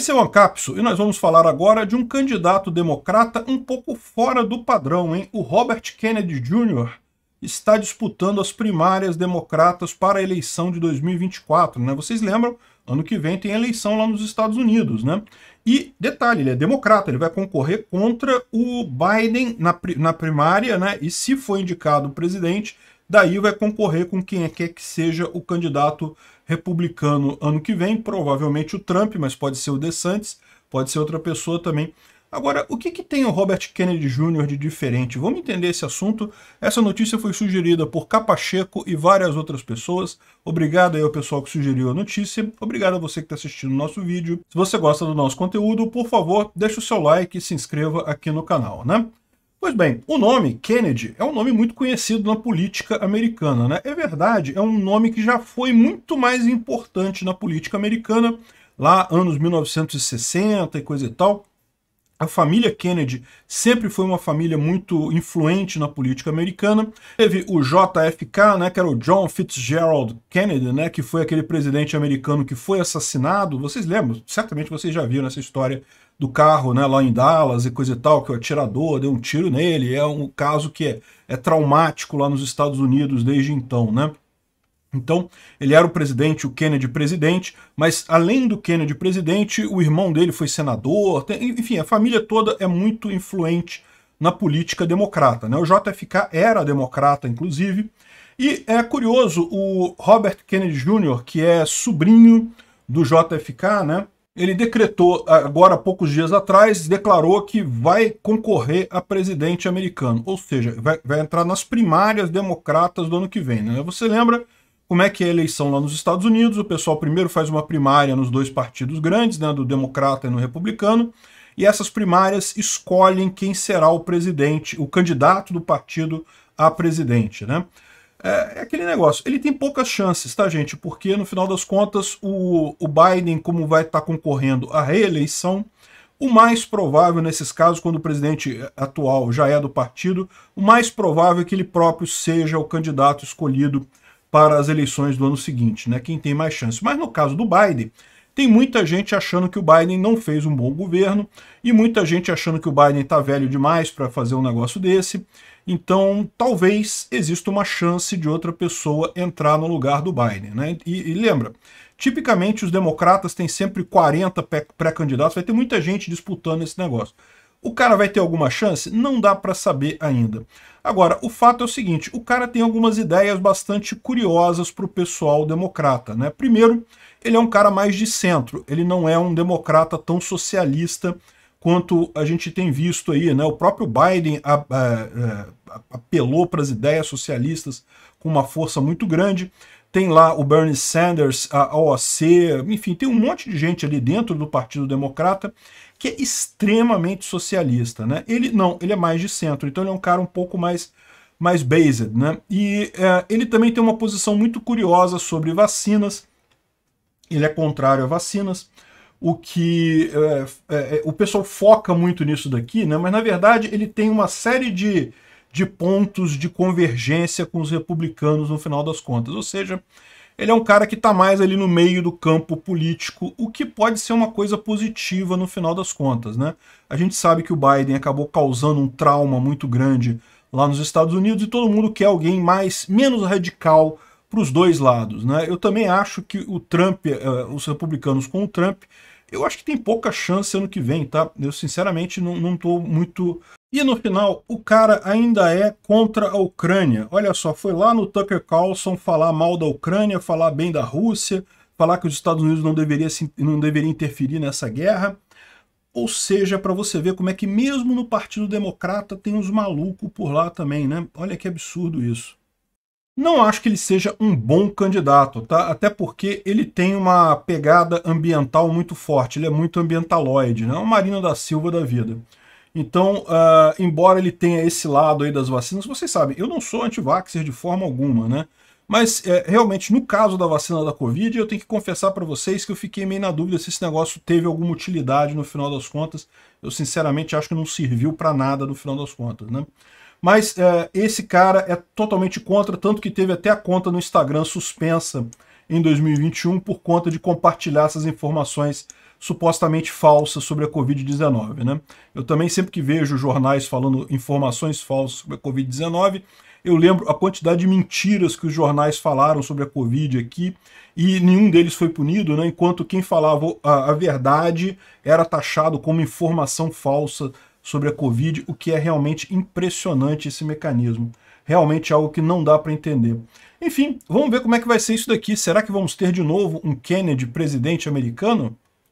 Esse é o Ancapso e nós vamos falar agora de um candidato democrata um pouco fora do padrão, hein? O Robert Kennedy Jr. está disputando as primárias democratas para a eleição de 2024, né? Vocês lembram? Ano que vem tem eleição lá nos Estados Unidos, né? E, detalhe, ele é democrata, ele vai concorrer contra o Biden na, na primária, né? E se for indicado presidente, daí vai concorrer com quem é quer que seja o candidato republicano ano que vem, provavelmente o Trump, mas pode ser o DeSantis, pode ser outra pessoa também. Agora, o que, que tem o Robert Kennedy Jr. de diferente? Vamos entender esse assunto. Essa notícia foi sugerida por Capacheco e várias outras pessoas. Obrigado aí ao pessoal que sugeriu a notícia. Obrigado a você que está assistindo o nosso vídeo. Se você gosta do nosso conteúdo, por favor, deixe o seu like e se inscreva aqui no canal, né? Pois bem, o nome Kennedy é um nome muito conhecido na política americana, né? É verdade, é um nome que já foi muito mais importante na política americana, lá anos 1960 e coisa e tal. A família Kennedy sempre foi uma família muito influente na política americana. Teve o JFK, né, que era o John Fitzgerald Kennedy, né, que foi aquele presidente americano que foi assassinado. Vocês lembram? Certamente vocês já viram essa história do carro né, lá em Dallas e coisa e tal, que o atirador deu um tiro nele. É um caso que é, é traumático lá nos Estados Unidos desde então. Né? Então, ele era o presidente, o Kennedy presidente, mas além do Kennedy presidente, o irmão dele foi senador, tem, enfim, a família toda é muito influente na política democrata. Né? O JFK era democrata, inclusive. E é curioso, o Robert Kennedy Jr., que é sobrinho do JFK, né? ele decretou, agora há poucos dias atrás, declarou que vai concorrer a presidente americano, ou seja, vai, vai entrar nas primárias democratas do ano que vem. Né? Você lembra como é que é a eleição lá nos Estados Unidos. O pessoal primeiro faz uma primária nos dois partidos grandes, né, do democrata e no republicano, e essas primárias escolhem quem será o presidente, o candidato do partido a presidente, né? É, é aquele negócio, ele tem poucas chances, tá, gente? Porque, no final das contas, o, o Biden, como vai estar tá concorrendo à reeleição, o mais provável nesses casos, quando o presidente atual já é do partido, o mais provável é que ele próprio seja o candidato escolhido para as eleições do ano seguinte, né? Quem tem mais chance. Mas no caso do Biden, tem muita gente achando que o Biden não fez um bom governo e muita gente achando que o Biden está velho demais para fazer um negócio desse. Então, talvez exista uma chance de outra pessoa entrar no lugar do Biden, né? E, e lembra, tipicamente os democratas têm sempre 40 pré-candidatos, vai ter muita gente disputando esse negócio. O cara vai ter alguma chance? Não dá para saber ainda. Agora, o fato é o seguinte, o cara tem algumas ideias bastante curiosas para o pessoal democrata. Né? Primeiro, ele é um cara mais de centro, ele não é um democrata tão socialista quanto a gente tem visto aí. Né? O próprio Biden a, a, a, apelou para as ideias socialistas com uma força muito grande. Tem lá o Bernie Sanders, a OAC, enfim, tem um monte de gente ali dentro do Partido Democrata que é extremamente socialista, né? Ele não, ele é mais de centro, então ele é um cara um pouco mais mais based, né? E é, ele também tem uma posição muito curiosa sobre vacinas. Ele é contrário a vacinas. O que é, é, é o pessoal foca muito nisso daqui, né? Mas na verdade ele tem uma série de de pontos de convergência com os republicanos no final das contas. Ou seja, ele é um cara que está mais ali no meio do campo político, o que pode ser uma coisa positiva no final das contas. Né? A gente sabe que o Biden acabou causando um trauma muito grande lá nos Estados Unidos e todo mundo quer alguém mais menos radical para os dois lados. Né? Eu também acho que o Trump, uh, os republicanos com o Trump, eu acho que tem pouca chance ano que vem, tá? Eu sinceramente não estou muito e no final, o cara ainda é contra a Ucrânia. Olha só, foi lá no Tucker Carlson falar mal da Ucrânia, falar bem da Rússia, falar que os Estados Unidos não deveria, não deveria interferir nessa guerra. Ou seja, para você ver como é que mesmo no Partido Democrata tem uns malucos por lá também, né? Olha que absurdo isso. Não acho que ele seja um bom candidato, tá? Até porque ele tem uma pegada ambiental muito forte, ele é muito ambientaloide, né? É o Marina da Silva da vida. Então, uh, embora ele tenha esse lado aí das vacinas, vocês sabem, eu não sou anti-vaxxer de forma alguma, né? Mas, é, realmente, no caso da vacina da Covid, eu tenho que confessar para vocês que eu fiquei meio na dúvida se esse negócio teve alguma utilidade no final das contas. Eu, sinceramente, acho que não serviu para nada no final das contas, né? Mas é, esse cara é totalmente contra, tanto que teve até a conta no Instagram suspensa em 2021 por conta de compartilhar essas informações supostamente falsas sobre a Covid-19. Né? Eu também sempre que vejo jornais falando informações falsas sobre a Covid-19, eu lembro a quantidade de mentiras que os jornais falaram sobre a Covid aqui, e nenhum deles foi punido, né? enquanto quem falava a, a verdade era taxado como informação falsa sobre a Covid, o que é realmente impressionante esse mecanismo. Realmente é algo que não dá para entender. Enfim, vamos ver como é que vai ser isso daqui. Será que vamos ter de novo um Kennedy presidente americano?